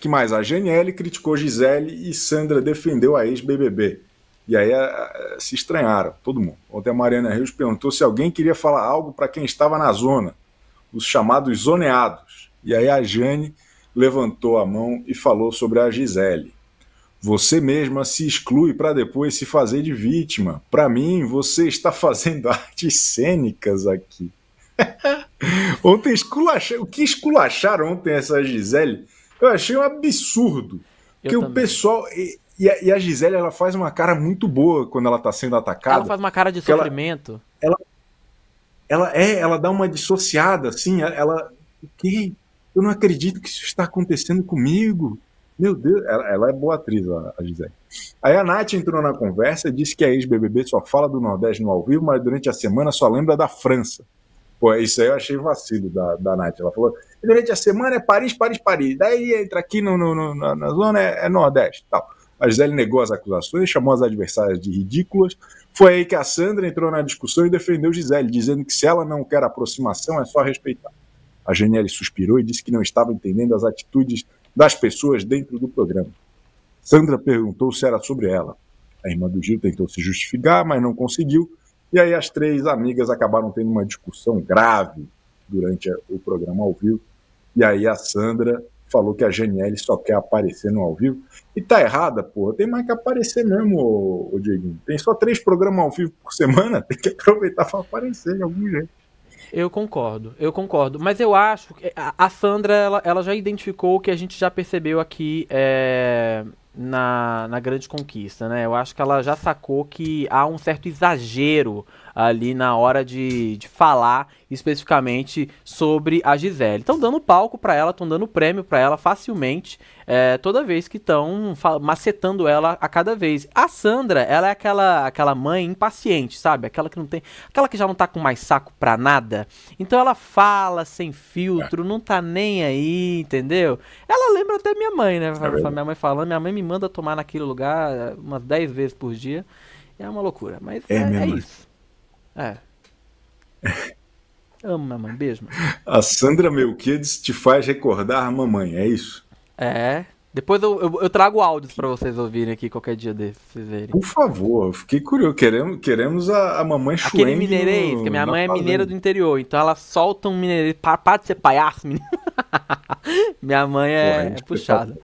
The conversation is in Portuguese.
que mais? A GNL criticou Gisele e Sandra defendeu a ex-BBB. E aí a, a, se estranharam, todo mundo. Ontem a Mariana Rios perguntou se alguém queria falar algo para quem estava na zona, os chamados zoneados. E aí a Jane levantou a mão e falou sobre a Gisele. Você mesma se exclui para depois se fazer de vítima. Para mim, você está fazendo artes cênicas aqui. ontem esculacharam. O que esculacharam ontem essa Gisele? Eu achei um absurdo. porque o pessoal. E, e, a, Gisele, ela faz uma cara muito boa quando ela tá sendo atacada. Ela faz uma cara de sofrimento. Ela, ela, ela, é, ela dá uma dissociada, assim. Ela. O quê? Eu não acredito que isso está acontecendo comigo. Meu Deus, ela, ela é boa atriz, a, a Gisele. Aí a Nath entrou na conversa e disse que a ex-BBB só fala do Nordeste no ao vivo, mas durante a semana só lembra da França. Pô, isso aí eu achei vacilo da, da Nath. Ela falou: durante a semana é Paris, Paris, Paris. Daí entra aqui no, no, no na, zona, é, é Nordeste tal. A Gisele negou as acusações, chamou as adversárias de ridículas. Foi aí que a Sandra entrou na discussão e defendeu Gisele, dizendo que se ela não quer aproximação, é só respeitar. A Janiele suspirou e disse que não estava entendendo as atitudes das pessoas dentro do programa. Sandra perguntou se era sobre ela. A irmã do Gil tentou se justificar, mas não conseguiu e aí as três amigas acabaram tendo uma discussão grave durante o programa ao vivo. E aí a Sandra falou que a Geniele só quer aparecer no ao vivo. E tá errada, porra. Tem mais que aparecer mesmo, ô, ô Dieguinho. Tem só três programas ao vivo por semana, tem que aproveitar para aparecer de algum jeito. Eu concordo, eu concordo. Mas eu acho que a Sandra, ela, ela já identificou o que a gente já percebeu aqui é, na, na grande conquista, né? Eu acho que ela já sacou que há um certo exagero ali na hora de, de falar especificamente sobre a Gisele. Estão dando palco para ela, estão dando prêmio para ela facilmente, é, toda vez que estão macetando ela a cada vez. A Sandra, ela é aquela aquela mãe impaciente, sabe? Aquela que não tem, aquela que já não tá com mais saco pra nada. Então ela fala sem filtro, não tá nem aí, entendeu? Ela lembra até minha mãe, né? É minha mãe falando, minha mãe me me manda tomar naquele lugar umas 10 vezes por dia. É uma loucura. Mas é, é, é isso. É. Amo mamãe, beijo. Mãe. A Sandra Melquides te faz recordar a mamãe, é isso? É. Depois eu, eu, eu trago áudios para vocês ouvirem aqui qualquer dia desses, verem. Por favor, eu fiquei curioso. Queremos, queremos a, a mamãe Aquele mineirês, que minha mãe é fazenda. mineira do interior, então ela solta um mineirês. Para, para de ser palhaço, menino. minha mãe é, Pô, é puxada.